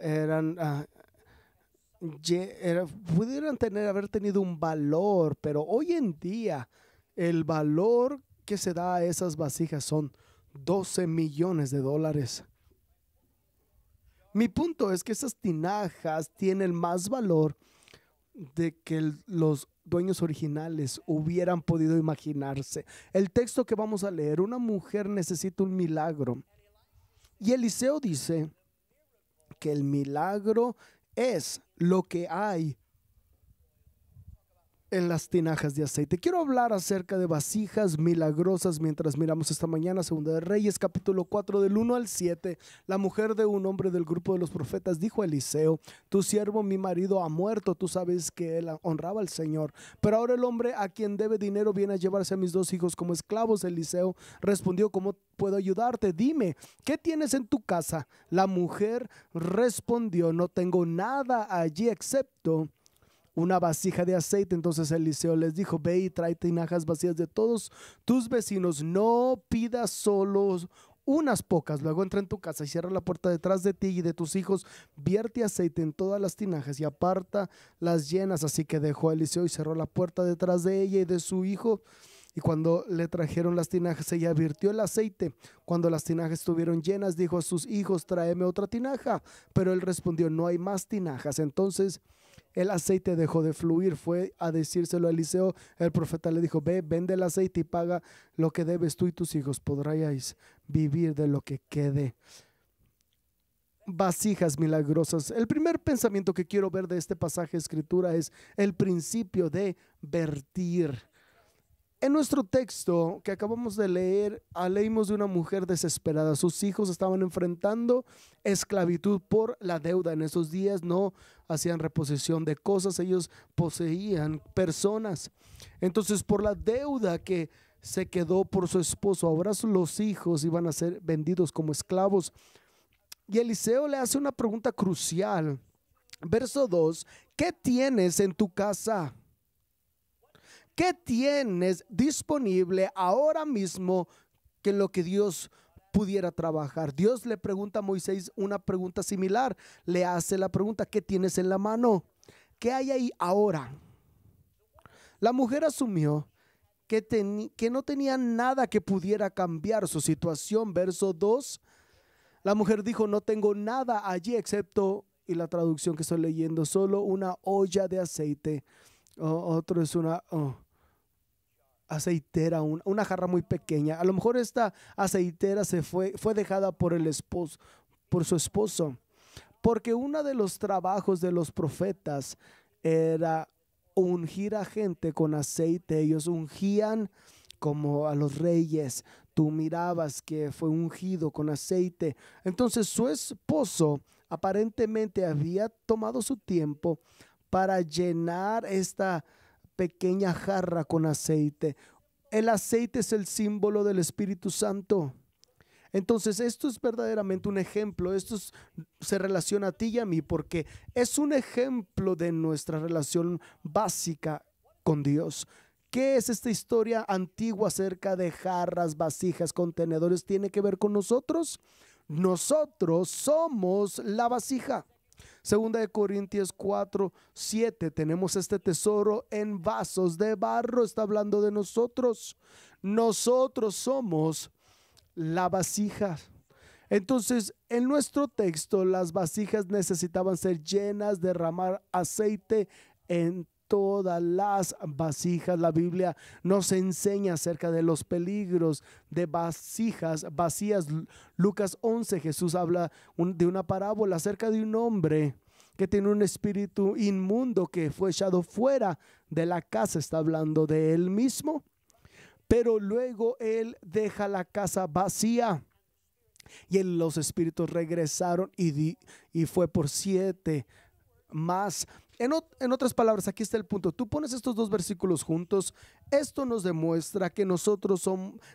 eran, ah, pudieran tener, haber tenido un valor, pero hoy en día el valor que se da a esas vasijas son 12 millones de dólares. Mi punto es que esas tinajas tienen más valor de que los dueños originales hubieran podido imaginarse. El texto que vamos a leer, una mujer necesita un milagro. Y Eliseo dice, que el milagro es lo que hay en las tinajas de aceite. Quiero hablar acerca de vasijas milagrosas mientras miramos esta mañana, Segunda de Reyes, capítulo 4, del 1 al 7. La mujer de un hombre del grupo de los profetas dijo a Eliseo, tu siervo, mi marido, ha muerto, tú sabes que él honraba al Señor, pero ahora el hombre a quien debe dinero viene a llevarse a mis dos hijos como esclavos. Eliseo respondió, ¿cómo puedo ayudarte? Dime, ¿qué tienes en tu casa? La mujer respondió, no tengo nada allí excepto una vasija de aceite. Entonces Eliseo les dijo, ve y trae tinajas vacías de todos tus vecinos, no pidas solo unas pocas. Luego entra en tu casa y cierra la puerta detrás de ti y de tus hijos. Vierte aceite en todas las tinajas y aparta las llenas. Así que dejó a Eliseo y cerró la puerta detrás de ella y de su hijo. Y cuando le trajeron las tinajas, ella virtió el aceite. Cuando las tinajas estuvieron llenas, dijo a sus hijos, tráeme otra tinaja. Pero él respondió, no hay más tinajas. Entonces el aceite dejó de fluir. Fue a decírselo a Eliseo. El profeta le dijo, ve, vende el aceite y paga lo que debes tú y tus hijos. Podráis vivir de lo que quede. Vasijas milagrosas. El primer pensamiento que quiero ver de este pasaje de escritura es el principio de vertir en nuestro texto que acabamos de leer, ah, leímos de una mujer desesperada. Sus hijos estaban enfrentando esclavitud por la deuda. En esos días no hacían reposición de cosas, ellos poseían personas. Entonces, por la deuda que se quedó por su esposo, ahora los hijos iban a ser vendidos como esclavos. Y Eliseo le hace una pregunta crucial. Verso 2, ¿qué tienes en tu casa? ¿Qué tienes disponible ahora mismo que lo que Dios pudiera trabajar? Dios le pregunta a Moisés una pregunta similar. Le hace la pregunta, ¿qué tienes en la mano? ¿Qué hay ahí ahora? La mujer asumió que, que no tenía nada que pudiera cambiar su situación. Verso 2. La mujer dijo, no tengo nada allí excepto, y la traducción que estoy leyendo, solo una olla de aceite. otro es una, oh, aceitera, una, jarra muy pequeña. A lo mejor esta aceitera se fue, fue dejada por el esposo, por su esposo. Porque uno de los trabajos de los profetas era ungir a gente con aceite. Ellos ungían como a los reyes. Tú mirabas que fue ungido con aceite. Entonces su esposo aparentemente había tomado su tiempo para llenar esta pequeña jarra con aceite. El aceite es el símbolo del Espíritu Santo. Entonces, esto es verdaderamente un ejemplo, esto se relaciona a ti y a mí, porque es un ejemplo de nuestra relación básica con Dios. ¿Qué es esta historia antigua acerca de jarras, vasijas, contenedores? ¿Tiene que ver con nosotros? Nosotros somos la vasija. Segunda de Corintios 4, 7, tenemos este tesoro en vasos de barro, está hablando de nosotros. Nosotros somos la vasija. Entonces, en nuestro texto, las vasijas necesitaban ser llenas, derramar aceite en todas las vasijas. La Biblia nos enseña acerca de los peligros de vasijas vacías. Lucas 11, Jesús habla de una parábola acerca de un hombre que tiene un espíritu inmundo que fue echado fuera de la casa. Está hablando de él mismo. Pero luego él deja la casa vacía. Y los espíritus regresaron y, y fue por siete más en, otras palabras, aquí está el punto. Tú pones estos dos versículos juntos. Esto nos demuestra que nosotros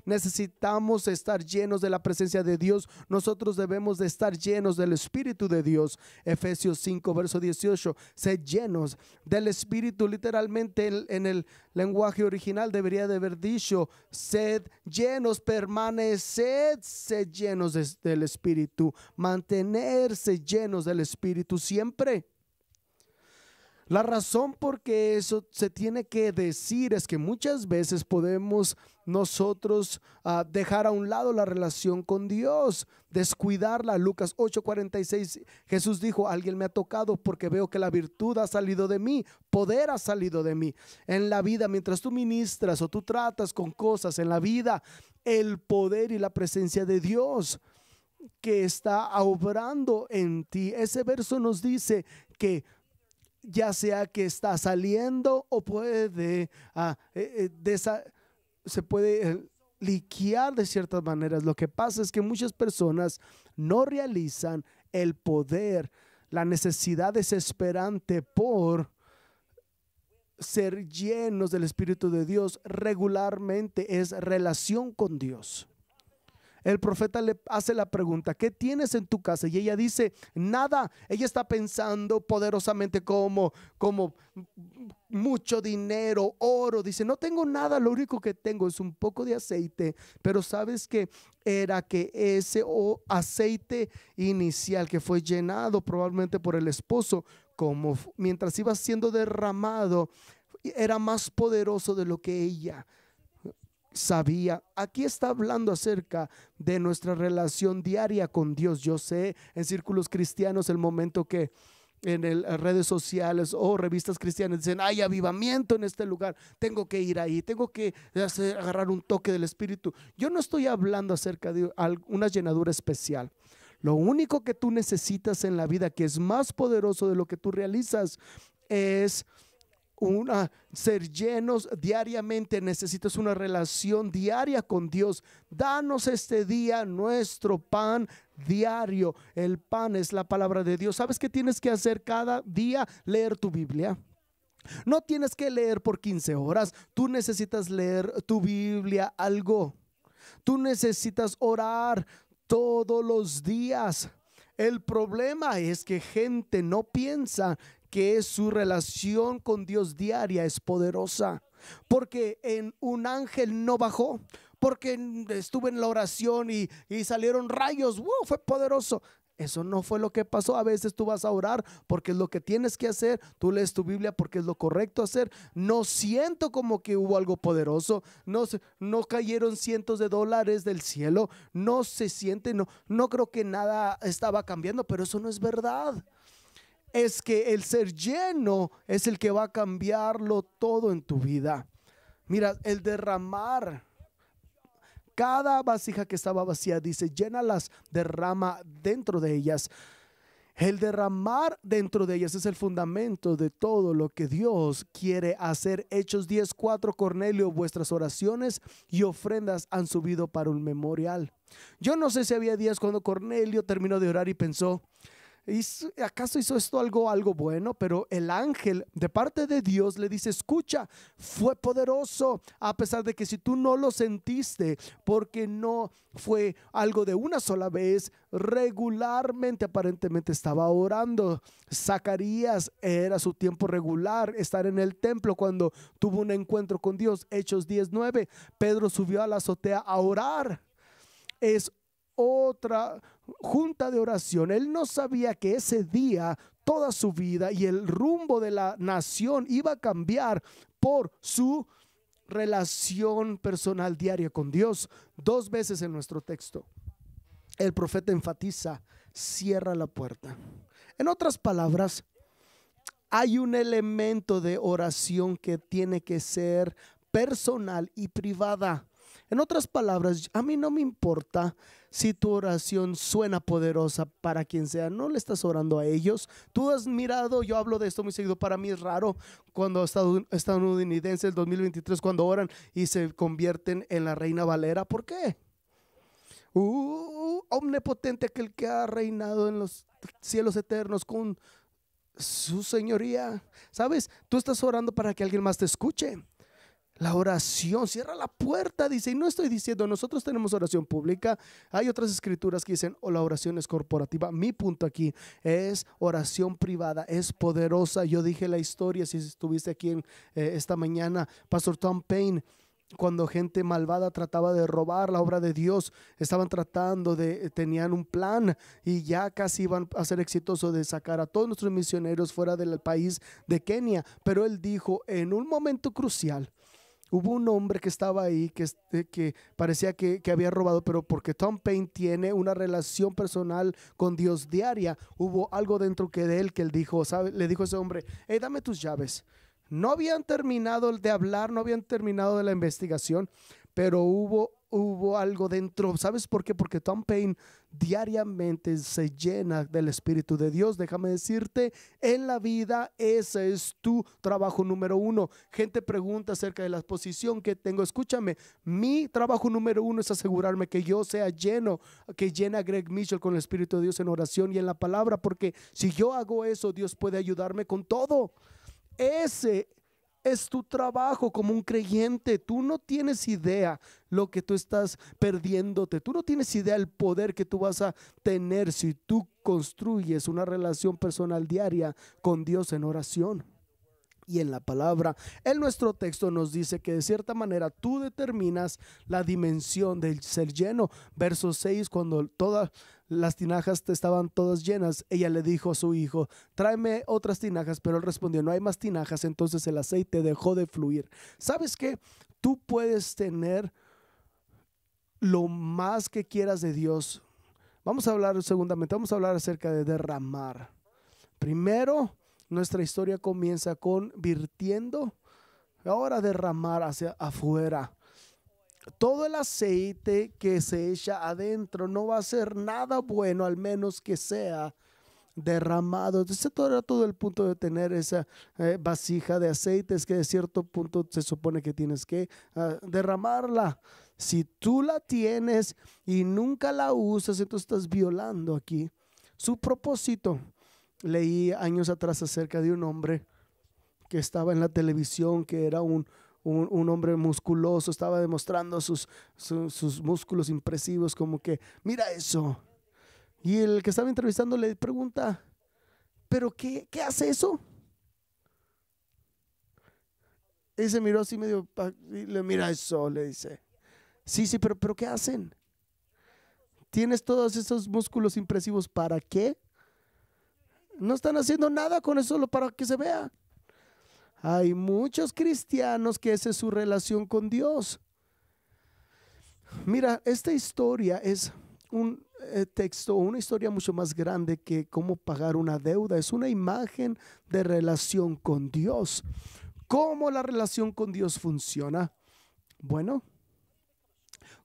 necesitamos estar llenos de la presencia de Dios. Nosotros debemos de estar llenos del Espíritu de Dios. Efesios 5, verso 18. Sed llenos del Espíritu. Literalmente en, el lenguaje original debería de haber dicho, sed llenos, permaneced, sed llenos del Espíritu. Mantenerse llenos del Espíritu siempre. La razón por qué eso se tiene que decir es que muchas veces podemos nosotros ah, dejar a un lado la relación con Dios, descuidarla. Lucas 8:46, Jesús dijo, alguien me ha tocado porque veo que la virtud ha salido de mí, poder ha salido de mí. En la vida, mientras tú ministras o tú tratas con cosas en la vida, el poder y la presencia de Dios que está obrando en ti. Ese verso nos dice que ya sea que está saliendo o puede ah, eh, eh, se puede eh, liquear de ciertas maneras. Lo que pasa es que muchas personas no realizan el poder, la necesidad desesperante por ser llenos del Espíritu de Dios regularmente es relación con Dios el profeta le hace la pregunta, ¿qué tienes en tu casa? Y ella dice, nada. Ella está pensando poderosamente como, como mucho dinero, oro. Dice, no tengo nada, lo único que tengo es un poco de aceite. Pero sabes que era que ese aceite inicial que fue llenado probablemente por el esposo, como mientras iba siendo derramado, era más poderoso de lo que ella sabía. Aquí está hablando acerca de nuestra relación diaria con Dios. Yo sé en círculos cristianos el momento que en redes sociales o revistas cristianas dicen, hay avivamiento en este lugar, tengo que ir ahí, tengo que agarrar un toque del Espíritu. Yo no estoy hablando acerca de una llenadura especial. Lo único que tú necesitas en la vida, que es más poderoso de lo que tú realizas, es una, ser llenos diariamente, necesitas una relación diaria con Dios. Danos este día nuestro pan diario. El pan es la palabra de Dios. ¿Sabes qué tienes que hacer cada día? Leer tu Biblia. No tienes que leer por 15 horas, tú necesitas leer tu Biblia algo. Tú necesitas orar todos los días. El problema es que gente no piensa que su relación con Dios diaria es poderosa. Porque en un ángel no bajó, porque estuve en la oración y, salieron rayos, fue poderoso. Eso no fue lo que pasó. A veces tú vas a orar porque es lo que tienes que hacer. Tú lees tu Biblia porque es lo correcto hacer. No siento como que hubo algo poderoso. No, no cayeron cientos de dólares del cielo. No se siente, no, no creo que nada estaba cambiando, pero eso no es verdad es que el ser lleno es el que va a cambiarlo todo en tu vida. Mira, el derramar. Cada vasija que estaba vacía, dice, llénalas, derrama dentro de ellas. El derramar dentro de ellas es el fundamento de todo lo que Dios quiere hacer. Hechos 10:4, Cornelio, vuestras oraciones y ofrendas han subido para un memorial. Yo no sé si había días cuando Cornelio terminó de orar y pensó, ¿acaso hizo esto algo, algo bueno? Pero el ángel de parte de Dios le dice, escucha, fue poderoso, a pesar de que si tú no lo sentiste, porque no fue algo de una sola vez, regularmente aparentemente estaba orando. Zacarías era su tiempo regular, estar en el templo cuando tuvo un encuentro con Dios, Hechos 19, Pedro subió a la azotea a orar. Es otra junta de oración, él no sabía que ese día toda su vida y el rumbo de la nación iba a cambiar por su relación personal diaria con Dios. Dos veces en nuestro texto, el profeta enfatiza, cierra la puerta. En otras palabras, hay un elemento de oración que tiene que ser personal y privada. En otras palabras, a mí no me importa si tu oración suena poderosa para quien sea, no le estás orando a ellos. Tú has mirado, yo hablo de esto muy seguido, para mí es raro cuando estadounidenses el 2023 cuando oran y se convierten en la reina Valera, ¿por qué? Uh, omnipotente aquel que ha reinado en los cielos eternos con su señoría. ¿Sabes? Tú estás orando para que alguien más te escuche. La oración cierra la puerta, dice. Y no estoy diciendo, nosotros tenemos oración pública. Hay otras escrituras que dicen, o oh, la oración es corporativa. Mi punto aquí es oración privada, es poderosa. Yo dije la historia, si estuviste aquí eh, esta mañana, Pastor Tom Payne cuando gente malvada trataba de robar la obra de Dios, estaban tratando de, eh, tenían un plan y ya casi iban a ser exitosos de sacar a todos nuestros misioneros fuera del país de Kenia. Pero él dijo, en un momento crucial, Hubo un hombre que estaba ahí que, eh, parecía que, había robado, pero porque Tom Payne tiene una relación personal con Dios diaria, hubo algo dentro que de él que él dijo, ¿sabe? le dijo a ese hombre, hey, dame tus llaves. No habían terminado de hablar, no habían terminado de la investigación, pero hubo hubo algo dentro. ¿Sabes por qué? Porque Tom Payne diariamente se llena del Espíritu de Dios. Déjame decirte, en la vida ese es tu trabajo número uno. Gente pregunta acerca de la posición que tengo. Escúchame, mi trabajo número uno es asegurarme que yo sea lleno, que llena Greg Mitchell con el Espíritu de Dios en oración y en la palabra, porque si yo hago eso, Dios puede ayudarme con todo. Ese es tu trabajo como un creyente. Tú no tienes idea lo que tú estás perdiéndote. Tú no tienes idea el poder que tú vas a tener si tú construyes una relación personal diaria con Dios en oración. Y en la palabra, en nuestro texto nos dice que de cierta manera tú determinas la dimensión del ser lleno. Verso 6, cuando toda las tinajas estaban todas llenas. Ella le dijo a su hijo, tráeme otras tinajas, pero él respondió, no hay más tinajas, entonces el aceite dejó de fluir. ¿Sabes qué? Tú puedes tener lo más que quieras de Dios. Vamos a hablar segundamente, vamos a hablar acerca de derramar. Primero, nuestra historia comienza con virtiendo, ahora derramar hacia afuera todo el aceite que se echa adentro no va a ser nada bueno, al menos que sea derramado. Entonces, todo era todo el punto de tener esa eh, vasija de aceite, es que de cierto punto se supone que tienes que ah, derramarla. Si tú la tienes y nunca la usas, entonces estás violando aquí su propósito. Leí años atrás acerca de un hombre que estaba en la televisión, que era un, un, hombre musculoso, estaba demostrando sus, sus músculos impresivos, como que, mira eso. Y el que estaba entrevistando le pregunta, ¿pero qué, qué hace eso? Y se miró así medio, y le mira eso, le dice. Sí, sí, pero, pero ¿qué hacen? Tienes todos esos músculos impresivos, ¿para qué? No están haciendo nada con eso, solo para que se vea. Hay muchos cristianos que esa es su relación con Dios. Mira, esta historia es un eh, texto, una historia mucho más grande que cómo pagar una deuda. Es una imagen de relación con Dios. ¿Cómo la relación con Dios funciona? Bueno,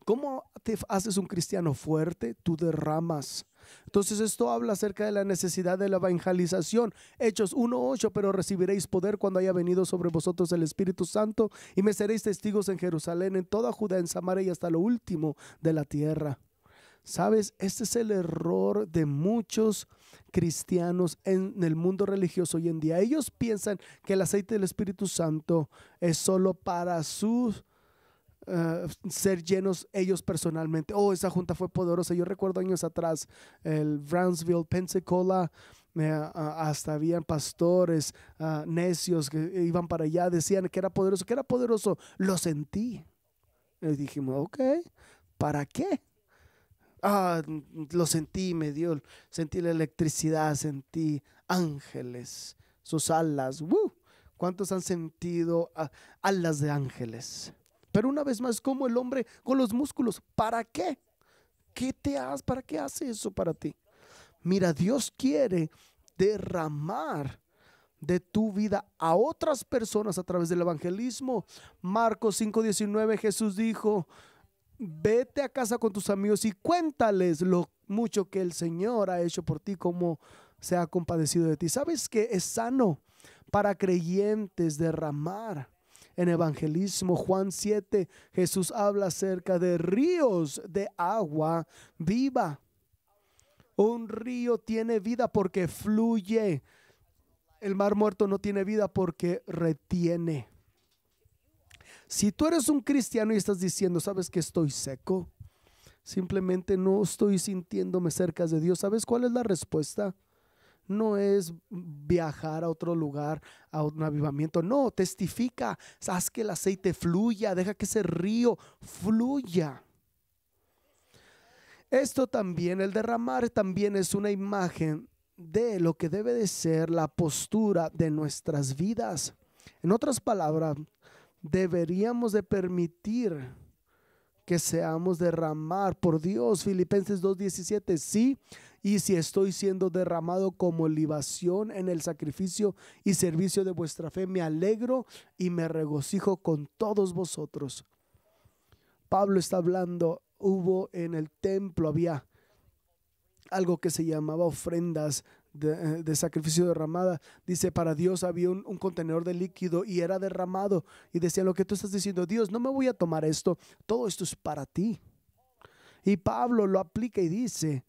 ¿cómo te haces un cristiano fuerte? Tú derramas entonces esto habla acerca de la necesidad de la evangelización. Hechos 1.8, pero recibiréis poder cuando haya venido sobre vosotros el Espíritu Santo y me seréis testigos en Jerusalén, en toda Judá, en Samaria y hasta lo último de la tierra. Sabes, este es el error de muchos cristianos en el mundo religioso hoy en día. Ellos piensan que el aceite del Espíritu Santo es solo para sus eh, ser llenos ellos personalmente. Oh, esa junta fue poderosa. Yo recuerdo años atrás, el Brownsville, Pensacola, eh, hasta habían pastores ah, necios que iban para allá, decían que era poderoso, que era poderoso, lo sentí. dijimos, ok, ¿para qué? Ah, lo sentí, me dio, sentí la electricidad, sentí ángeles, sus alas, ¡uh! ¿Cuántos han sentido ah, alas de ángeles? Pero una vez más, como el hombre con los músculos, ¿para qué? ¿Qué te hace? ¿Para qué hace eso para ti? Mira, Dios quiere derramar de tu vida a otras personas a través del evangelismo. Marcos 5:19 Jesús dijo, vete a casa con tus amigos y cuéntales lo mucho que el Señor ha hecho por ti, cómo se ha compadecido de ti. ¿Sabes que es sano para creyentes derramar en Evangelismo Juan 7, Jesús habla acerca de ríos de agua viva. Un río tiene vida porque fluye. El mar muerto no tiene vida porque retiene. Si tú eres un cristiano y estás diciendo, sabes que estoy seco, simplemente no estoy sintiéndome cerca de Dios, ¿sabes cuál es la respuesta? no es viajar a otro lugar, a un avivamiento. No, testifica, haz que el aceite fluya, deja que ese río fluya. Esto también, el derramar también es una imagen de lo que debe de ser la postura de nuestras vidas. En otras palabras, deberíamos de permitir que seamos derramar por Dios. Filipenses 2.17, sí, y si estoy siendo derramado como libación en el sacrificio y servicio de vuestra fe, me alegro y me regocijo con todos vosotros. Pablo está hablando, hubo en el templo, había algo que se llamaba ofrendas de, eh, sacrificio derramada. Dice, para Dios había un, contenedor de líquido y era derramado. Y decía, lo que tú estás diciendo, Dios, no me voy a tomar esto, todo esto es para ti. Y Pablo lo aplica y dice,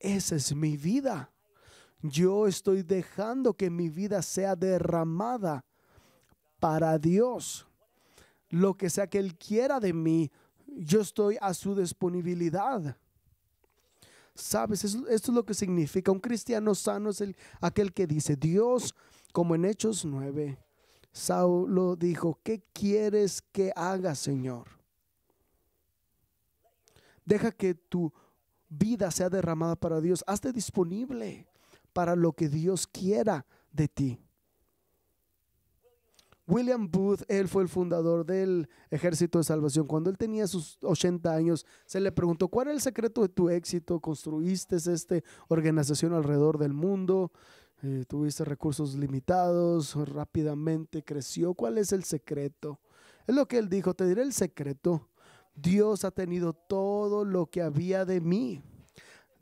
esa es mi vida. Yo estoy dejando que mi vida sea derramada para Dios. Lo que sea que Él quiera de mí, yo estoy a su disponibilidad. ¿Sabes? Esto, es lo que significa. Un cristiano sano es aquel que dice, Dios, como en Hechos 9, Saulo dijo, ¿qué quieres que haga, Señor? Deja que tu vida sea derramada para Dios. Hazte disponible para lo que Dios quiera de ti. William Booth, él fue el fundador del Ejército de Salvación. Cuando él tenía sus 80 años, se le preguntó, ¿cuál es el secreto de tu éxito? ¿Construiste esta organización alrededor del mundo? Eh, ¿Tuviste recursos limitados? ¿Rápidamente creció? ¿Cuál es el secreto? Es lo que él dijo, te diré el secreto. Dios ha tenido todo lo que había de mí.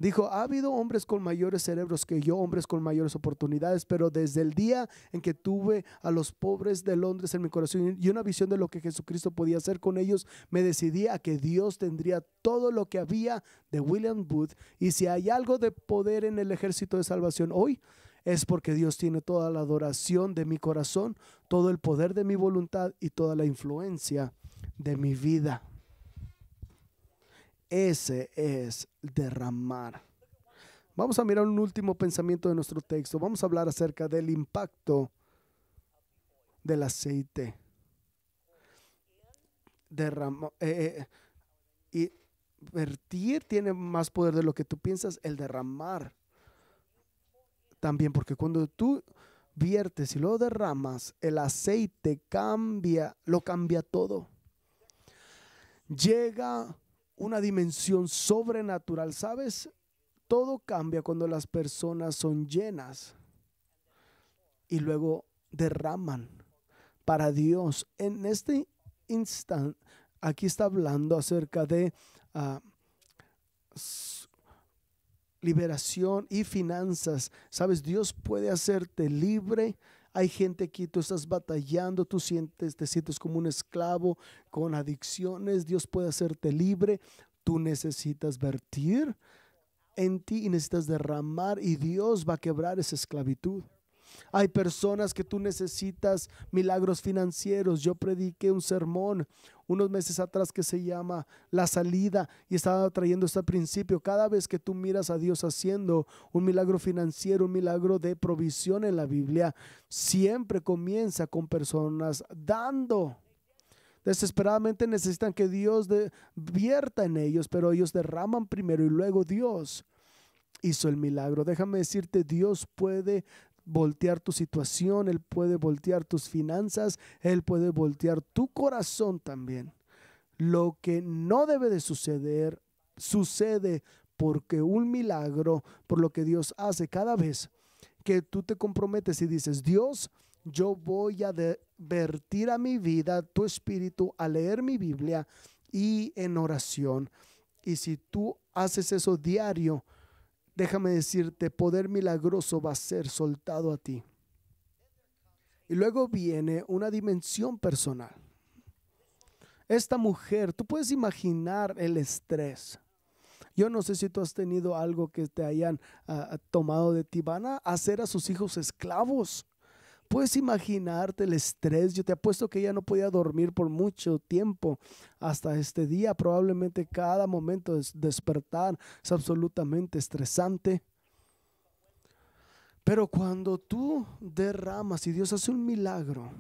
Dijo, ha habido hombres con mayores cerebros que yo, hombres con mayores oportunidades, pero desde el día en que tuve a los pobres de Londres en mi corazón y una visión de lo que Jesucristo podía hacer con ellos, me decidí a que Dios tendría todo lo que había de William Booth. Y si hay algo de poder en el ejército de salvación hoy, es porque Dios tiene toda la adoración de mi corazón, todo el poder de mi voluntad y toda la influencia de mi vida. Ese es derramar. Vamos a mirar un último pensamiento de nuestro texto. Vamos a hablar acerca del impacto del aceite. Derramar. Eh, eh, y vertir tiene más poder de lo que tú piensas, el derramar también, porque cuando tú viertes y lo derramas, el aceite cambia, lo cambia todo. Llega una dimensión sobrenatural. ¿Sabes? Todo cambia cuando las personas son llenas y luego derraman para Dios. En este instante, aquí está hablando acerca de ah, liberación y finanzas. Sabes, Dios puede hacerte libre hay gente aquí, tú estás batallando, tú sientes, te sientes como un esclavo con adicciones, Dios puede hacerte libre. Tú necesitas vertir en ti y necesitas derramar y Dios va a quebrar esa esclavitud. Hay personas que tú necesitas milagros financieros. Yo prediqué un sermón unos meses atrás que se llama La salida y estaba trayendo este principio. Cada vez que tú miras a Dios haciendo un milagro financiero, un milagro de provisión en la Biblia, siempre comienza con personas dando. Desesperadamente necesitan que Dios de, vierta en ellos, pero ellos derraman primero y luego Dios hizo el milagro. Déjame decirte, Dios puede voltear tu situación, Él puede voltear tus finanzas, Él puede voltear tu corazón también. Lo que no debe de suceder, sucede porque un milagro, por lo que Dios hace cada vez que tú te comprometes y dices, Dios, yo voy a vertir a mi vida, tu espíritu, a leer mi Biblia y en oración. Y si tú haces eso diario, déjame decirte, poder milagroso va a ser soltado a ti. Y luego viene una dimensión personal. Esta mujer, tú puedes imaginar el estrés. Yo no sé si tú has tenido algo que te hayan ah, ah, tomado de ti. Van a hacer a sus hijos esclavos. Puedes imaginarte el estrés. Yo te apuesto que ella no podía dormir por mucho tiempo hasta este día. Probablemente cada momento de despertar es absolutamente estresante. Pero cuando tú derramas y Dios hace un milagro,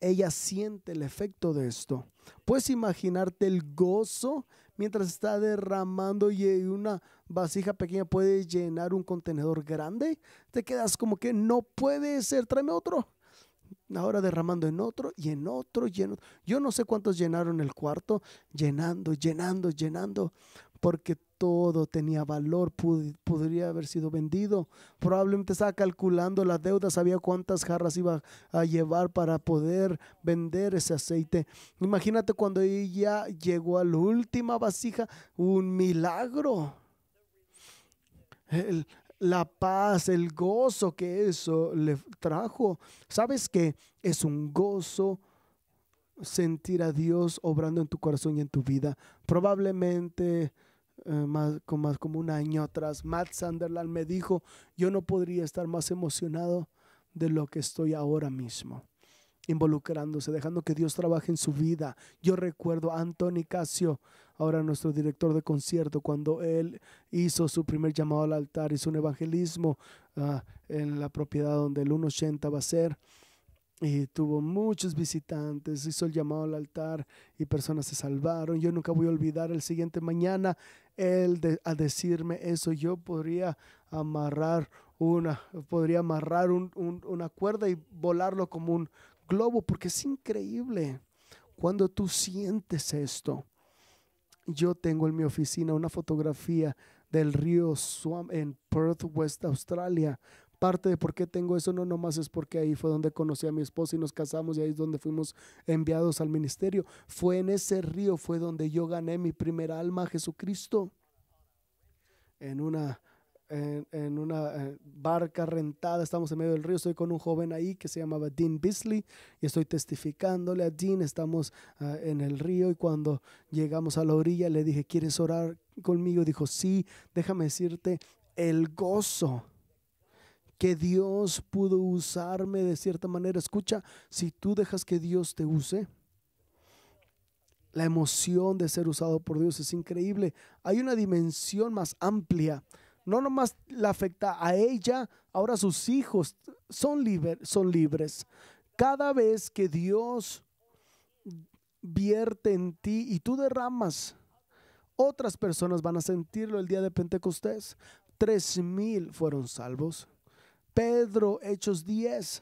ella siente el efecto de esto. Puedes imaginarte el gozo mientras está derramando y una vasija pequeña puede llenar un contenedor grande, te quedas como que no puede ser, tráeme otro. Ahora derramando en otro y en otro y en otro. Yo no sé cuántos llenaron el cuarto, llenando, llenando, llenando, porque todo tenía valor, podría haber sido vendido. Probablemente estaba calculando las deudas, sabía cuántas jarras iba a llevar para poder vender ese aceite. Imagínate cuando ella llegó a la última vasija, un milagro. la paz, el gozo que eso le trajo. ¿Sabes qué? Es un gozo sentir a Dios obrando en tu corazón y en tu vida. Probablemente eh, más, con más como un año atrás, Matt Sunderland me dijo, yo no podría estar más emocionado de lo que estoy ahora mismo involucrándose, dejando que Dios trabaje en su vida. Yo recuerdo a Anthony Casio, ahora nuestro director de concierto, cuando él hizo su primer llamado al altar, hizo un evangelismo ah, en la propiedad donde el 180 va a ser y tuvo muchos visitantes, hizo el llamado al altar y personas se salvaron. Yo nunca voy a olvidar el siguiente mañana él de, a decirme eso. Yo podría amarrar una, podría amarrar una cuerda y volarlo como un globo, porque es increíble cuando tú sientes esto. Yo tengo en mi oficina una fotografía del río Swam en Perth, West Australia, parte de por qué tengo eso no nomás es porque ahí fue donde conocí a mi esposa y nos casamos y ahí es donde fuimos enviados al ministerio. Fue en ese río fue donde yo gané mi primera alma a Jesucristo. En una, en, una eh, barca rentada, estamos en medio del río, estoy con un joven ahí que se llamaba Dean Beasley y estoy testificándole a Dean, estamos eh, en el río y cuando llegamos a la orilla le dije, ¿quieres orar conmigo? Dijo, sí, déjame decirte, el gozo que Dios pudo usarme de cierta manera. Escucha, si tú dejas que Dios te use, la emoción de ser usado por Dios es increíble. Hay una dimensión más amplia. No nomás la afecta a ella, ahora sus hijos son, son libres. Cada vez que Dios vierte en ti y tú derramas, otras personas van a sentirlo el día de Pentecostés. Tres mil fueron salvos. Pedro, Hechos 10.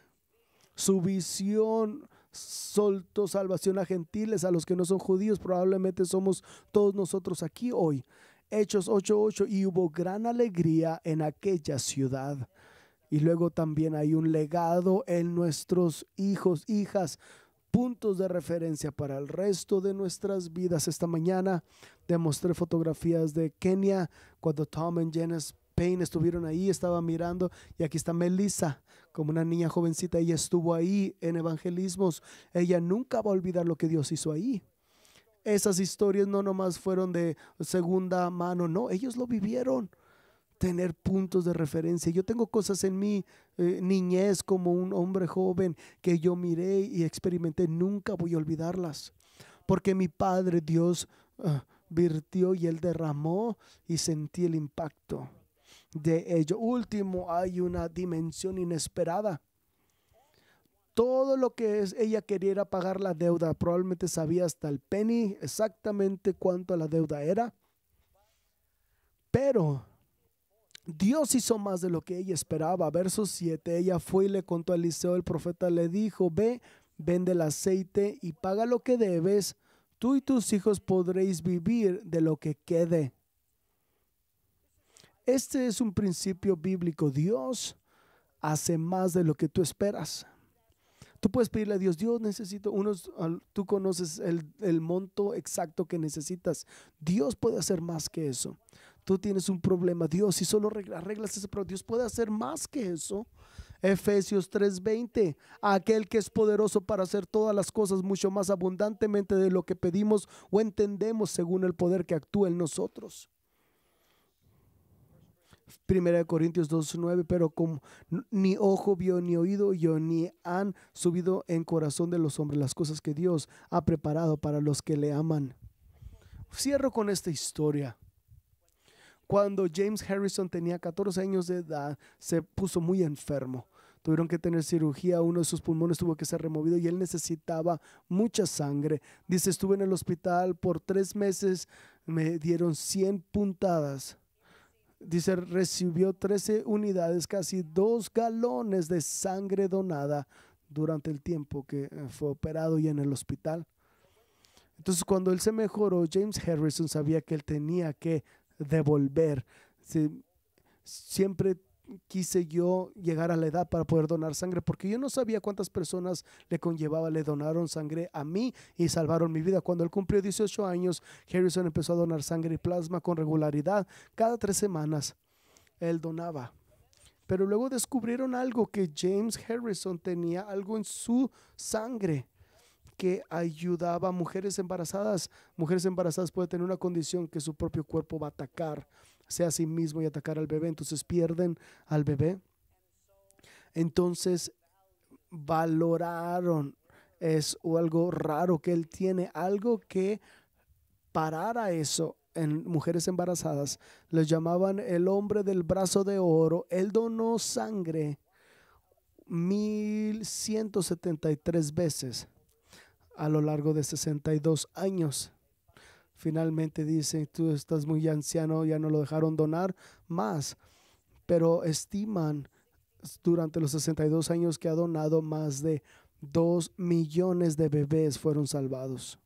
Su visión soltó salvación a gentiles, a los que no son judíos, probablemente somos todos nosotros aquí hoy. Hechos 8:8, y hubo gran alegría en aquella ciudad. Y luego también hay un legado en nuestros hijos, hijas, puntos de referencia para el resto de nuestras vidas. Esta mañana demostré fotografías de Kenia cuando Tom y Janice Payne estuvieron ahí, estaba mirando. Y aquí está Melissa, como una niña jovencita. Ella estuvo ahí en evangelismos. Ella nunca va a olvidar lo que Dios hizo ahí. Esas historias no nomás fueron de segunda mano, no, ellos lo vivieron tener puntos de referencia. Yo tengo cosas en mi eh, niñez como un hombre joven que yo miré y experimenté, nunca voy a olvidarlas, porque mi Padre Dios ah, virtió y Él derramó y sentí el impacto. De ello último hay una dimensión inesperada. Todo lo que es, ella quería pagar la deuda. Probablemente sabía hasta el penny exactamente cuánto la deuda era. Pero Dios hizo más de lo que ella esperaba. Verso 7, ella fue y le contó a Eliseo, el profeta le dijo, ve, vende el aceite y paga lo que debes, tú y tus hijos podréis vivir de lo que quede. Este es un principio bíblico. Dios hace más de lo que tú esperas. Tú puedes pedirle a Dios, Dios necesito unos, tú conoces el, monto exacto que necesitas. Dios puede hacer más que eso. Tú tienes un problema, Dios, si solo arreglas eso, pero Dios puede hacer más que eso. Efesios 3:20, aquel que es poderoso para hacer todas las cosas mucho más abundantemente de lo que pedimos o entendemos según el poder que actúa en nosotros. Primera de Corintios 2.9, pero como ni ojo vio, ni oído yo, ni han subido en corazón de los hombres las cosas que Dios ha preparado para los que le aman. Cierro con esta historia. Cuando James Harrison tenía 14 años de edad, se puso muy enfermo. Tuvieron que tener cirugía, uno de sus pulmones tuvo que ser removido y él necesitaba mucha sangre. Dice, estuve en el hospital por tres meses, me dieron 100 puntadas dice, recibió 13 unidades, casi dos galones de sangre donada durante el tiempo que eh, fue operado y en el hospital. Entonces, cuando él se mejoró, James Harrison sabía que él tenía que devolver. siempre quise yo llegar a la edad para poder donar sangre, porque yo no sabía cuántas personas le conllevaba, le donaron sangre a mí y salvaron mi vida. Cuando él cumplió 18 años, Harrison empezó a donar sangre y plasma con regularidad. Cada tres semanas él donaba. Pero luego descubrieron algo, que James Harrison tenía algo en su sangre que ayudaba a mujeres embarazadas. Mujeres embarazadas pueden tener una condición que su propio cuerpo va a atacar sea a sí mismo y atacar al bebé, entonces pierden al bebé. Entonces valoraron, es algo raro que él tiene, algo que parara eso en mujeres embarazadas. Les llamaban el hombre del brazo de oro. Él donó sangre 1173 veces a lo largo de 62 años finalmente dicen, tú estás muy anciano, ya no lo dejaron donar más, pero estiman durante los 62 años que ha donado más de 2 millones de bebés fueron salvados.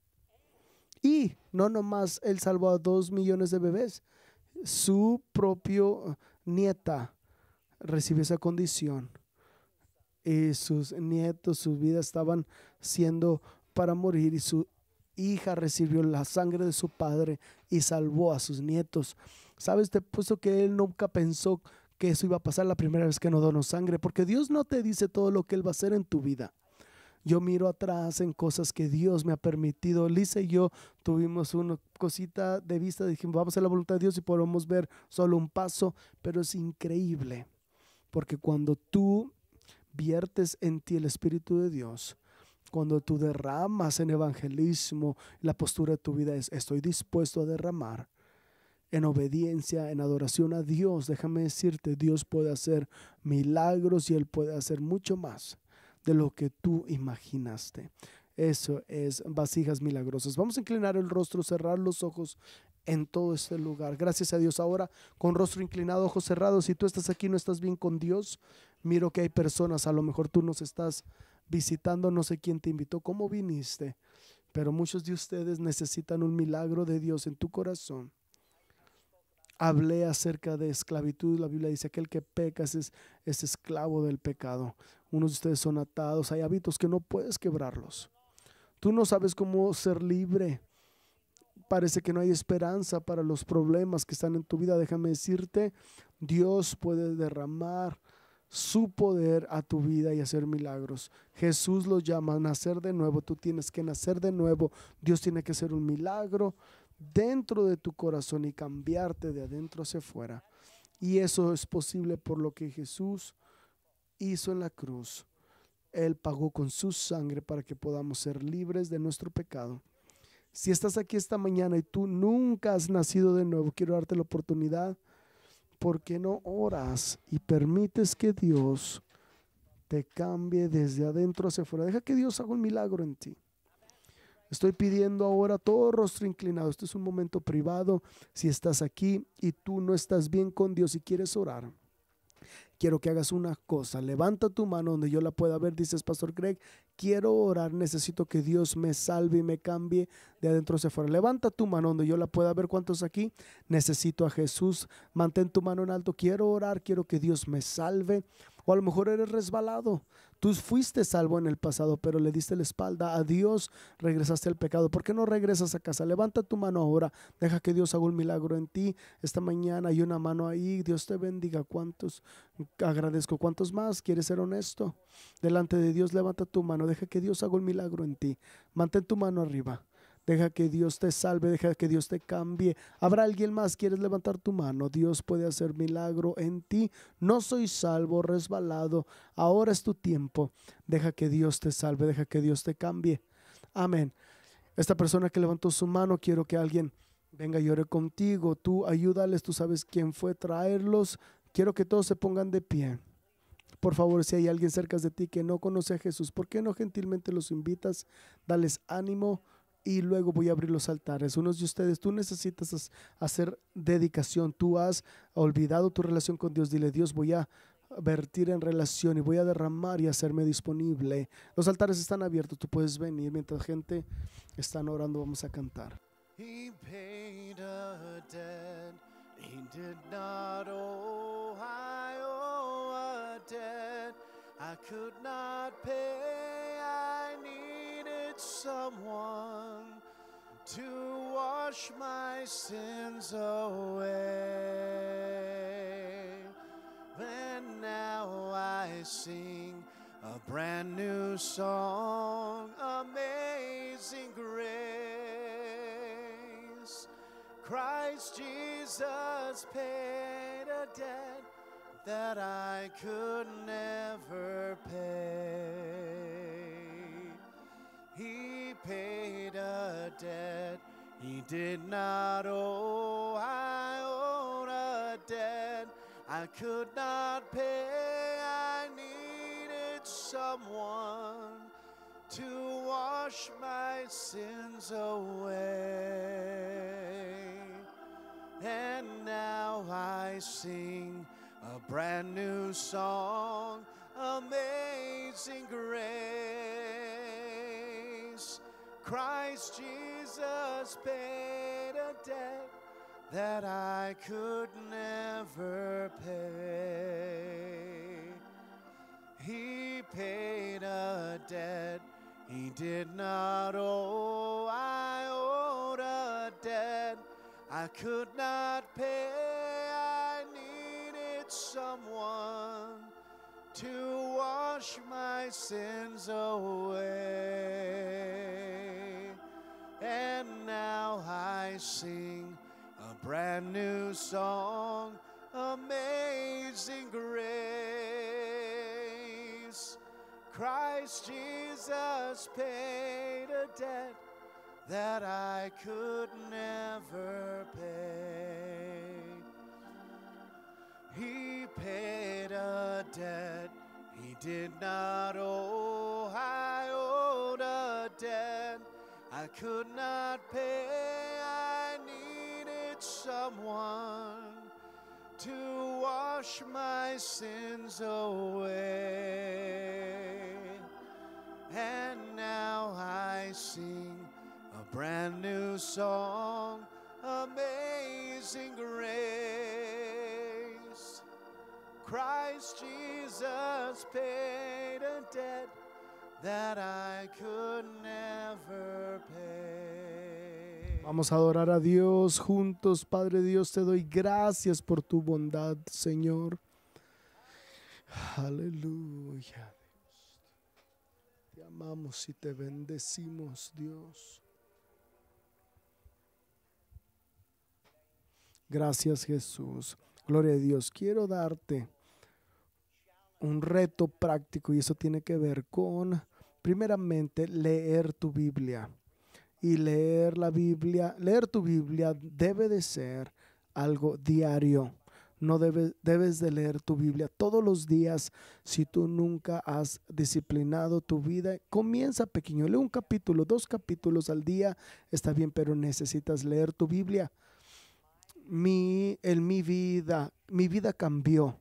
Y no nomás él salvó a 2 millones de bebés, su propio nieta recibió esa condición. Y sus nietos, sus vidas estaban siendo para morir y su hija recibió la sangre de su padre y salvó a sus nietos. ¿Sabes? Te puesto que él nunca pensó que eso iba a pasar la primera vez que no donó sangre, porque Dios no te dice todo lo que Él va a hacer en tu vida. Yo miro atrás en cosas que Dios me ha permitido. Lisa y yo tuvimos una cosita de vista, dijimos, vamos a la voluntad de Dios y podemos ver solo un paso, pero es increíble, porque cuando tú viertes en ti el Espíritu de Dios, cuando tú derramas en evangelismo, la postura de tu vida es, estoy dispuesto a derramar en obediencia, en adoración a Dios. Déjame decirte, Dios puede hacer milagros y Él puede hacer mucho más de lo que tú imaginaste. Eso es vasijas milagrosas. Vamos a inclinar el rostro, cerrar los ojos en todo este lugar. Gracias a Dios. Ahora, con rostro inclinado, ojos cerrados, si tú estás aquí, no estás bien con Dios, miro que hay personas, a lo mejor tú nos estás visitando, no sé quién te invitó, cómo viniste. Pero muchos de ustedes necesitan un milagro de Dios en tu corazón. Hablé acerca de esclavitud. La Biblia dice, aquel que peca es, es esclavo del pecado. Unos de ustedes son atados. Hay hábitos que no puedes quebrarlos. Tú no sabes cómo ser libre. Parece que no hay esperanza para los problemas que están en tu vida. Déjame decirte, Dios puede derramar su poder a tu vida y hacer milagros. Jesús lo llama a nacer de nuevo. Tú tienes que nacer de nuevo. Dios tiene que hacer un milagro dentro de tu corazón y cambiarte de adentro hacia afuera. Y eso es posible por lo que Jesús hizo en la cruz. Él pagó con su sangre para que podamos ser libres de nuestro pecado. Si estás aquí esta mañana y tú nunca has nacido de nuevo, quiero darte la oportunidad ¿Por qué no oras y permites que Dios te cambie desde adentro hacia afuera. Deja que Dios haga un milagro en ti. Estoy pidiendo ahora todo rostro inclinado. Este es un momento privado. Si estás aquí y tú no estás bien con Dios y quieres orar, quiero que hagas una cosa, levanta tu mano donde yo la pueda ver, dices Pastor Greg, quiero orar, necesito que Dios me salve y me cambie de adentro hacia afuera. Levanta tu mano donde yo la pueda ver, ¿cuántos aquí? Necesito a Jesús, mantén tu mano en alto, quiero orar, quiero que Dios me salve. O a lo mejor eres resbalado, Tú fuiste salvo en el pasado, pero le diste la espalda a Dios, regresaste al pecado. ¿Por qué no regresas a casa? Levanta tu mano ahora, deja que Dios haga un milagro en ti. Esta mañana hay una mano ahí, Dios te bendiga. ¿Cuántos? Agradezco. ¿Cuántos más? ¿Quieres ser honesto? Delante de Dios, levanta tu mano, deja que Dios haga un milagro en ti. Mantén tu mano arriba. Deja que Dios te salve, deja que Dios te cambie. ¿Habrá alguien más? ¿Quieres levantar tu mano? Dios puede hacer milagro en ti. No soy salvo, resbalado. Ahora es tu tiempo. Deja que Dios te salve, deja que Dios te cambie. Amén. Esta persona que levantó su mano, quiero que alguien venga y ore contigo. Tú ayúdales, tú sabes quién fue traerlos. Quiero que todos se pongan de pie. Por favor, si hay alguien cerca de ti que no conoce a Jesús, ¿por qué no gentilmente los invitas? Dales ánimo y luego voy a abrir los altares. Unos de ustedes, tú necesitas hacer dedicación, tú has olvidado tu relación con Dios, dile Dios, voy a vertir en relación y voy a derramar y hacerme disponible. Los altares están abiertos, tú puedes venir mientras gente está orando, vamos a cantar. He paid a debt he did not owe, a I could not pay. someone to wash my sins away. Then now I sing a brand new song, Amazing Grace. Christ Jesus paid a debt that I could never pay. He paid a debt he did not owe. I owed a debt I could not pay. I needed someone to wash my sins away. And now I sing a brand new song, Amazing Grace. Christ Jesus paid a debt that I could never pay. He paid a debt he did not owe. I owed a debt I could not pay. I needed someone to wash my sins away. And now I sing a brand new song, Amazing Grace. Christ Jesus paid a debt that I could never pay. He paid a debt he did not owe. could not pay, I needed someone to wash my sins away. And now I sing a brand new song, Amazing Grace. Christ Jesus paid a debt Vamos a adorar a Dios juntos, Padre Dios, te doy gracias por tu bondad, Señor. Aleluya. Te amamos y te bendecimos, Dios. Gracias, Jesús. Gloria a Dios. Quiero darte un reto práctico y eso tiene que ver con primeramente leer tu Biblia. Y leer la Biblia, leer tu Biblia debe de ser algo diario. No debes, debes de leer tu Biblia todos los días. Si tú nunca has disciplinado tu vida, comienza pequeño. Lee un capítulo, dos capítulos al día. Está bien, pero necesitas leer tu Biblia. Mi, en mi vida, mi vida cambió.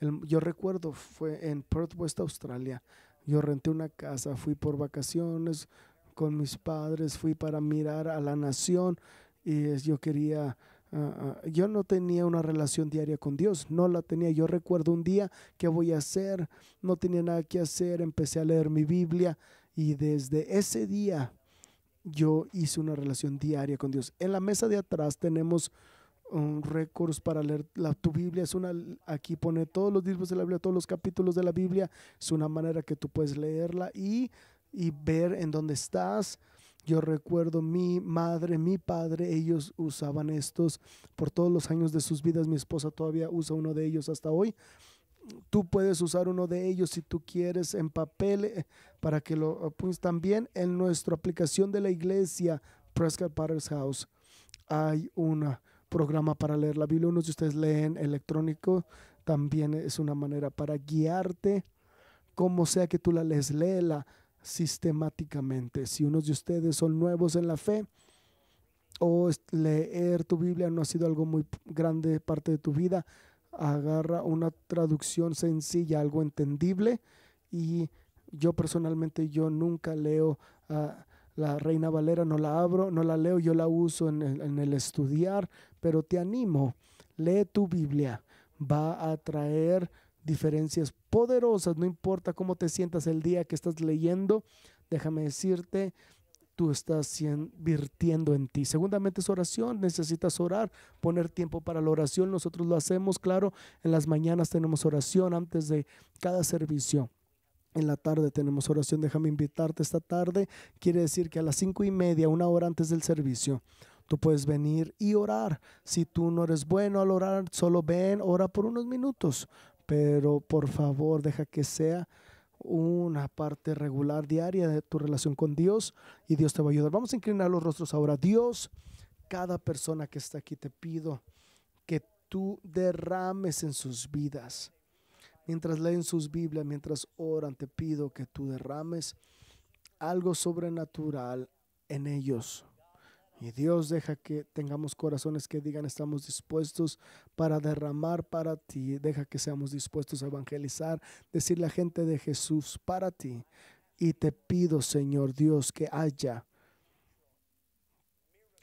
yo recuerdo, fue en Perth, West Australia. Yo renté una casa, fui por vacaciones con mis padres, fui para mirar a la nación y yo quería... Ah, ah, yo no tenía una relación diaria con Dios, no la tenía. Yo recuerdo un día que voy a hacer, no tenía nada que hacer, empecé a leer mi Biblia y desde ese día yo hice una relación diaria con Dios. En la mesa de atrás tenemos un recurso para leer la, tu Biblia. Es una, aquí pone todos los libros de la Biblia, todos los capítulos de la Biblia. Es una manera que tú puedes leerla y, ver en dónde estás. Yo recuerdo mi madre, mi padre, ellos usaban estos por todos los años de sus vidas. Mi esposa todavía usa uno de ellos hasta hoy. Tú puedes usar uno de ellos si tú quieres en papel eh, para que lo apuntes. También en nuestra aplicación de la iglesia, Prescott Potter's House, hay una, programa para leer la Biblia. Unos de ustedes leen electrónico, también es una manera para guiarte. Como sea que tú la lees, léela sistemáticamente. Si unos de ustedes son nuevos en la fe, o leer tu Biblia no ha sido algo muy grande parte de tu vida, agarra una traducción sencilla, algo entendible. Y yo personalmente, yo nunca leo a ah, la Reina Valera no la abro, no la leo, yo la uso en el, estudiar, pero te animo, lee tu Biblia, va a traer diferencias poderosas, no importa cómo te sientas el día que estás leyendo, déjame decirte, tú estás virtiendo en ti. Segundamente es oración, necesitas orar, poner tiempo para la oración. Nosotros lo hacemos, claro, en las mañanas tenemos oración antes de cada servicio. En la tarde tenemos oración, déjame invitarte esta tarde. Quiere decir que a las cinco y media, una hora antes del servicio, tú puedes venir y orar. Si tú no eres bueno al orar, solo ven, ora por unos minutos. Pero por favor, deja que sea una parte regular diaria de tu relación con Dios y Dios te va a ayudar. Vamos a inclinar los rostros ahora. Dios, cada persona que está aquí, te pido que tú derrames en sus vidas mientras leen sus Biblias, mientras oran, te pido que tú derrames algo sobrenatural en ellos. Y Dios deja que tengamos corazones que digan estamos dispuestos para derramar para ti. Deja que seamos dispuestos a evangelizar, decir la gente de Jesús para ti. Y te pido, Señor Dios, que haya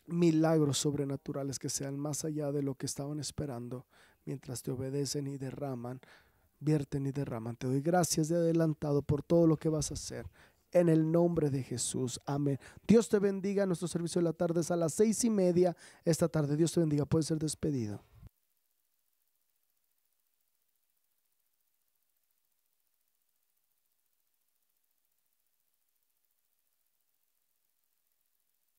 milagros sobrenaturales que sean más allá de lo que estaban esperando mientras te obedecen y derraman vierten y derraman. Te doy gracias de adelantado por todo lo que vas a hacer. En el nombre de Jesús. Amén. Dios te bendiga. Nuestro servicio de la tarde es a las seis y media esta tarde. Dios te bendiga. puede ser despedido.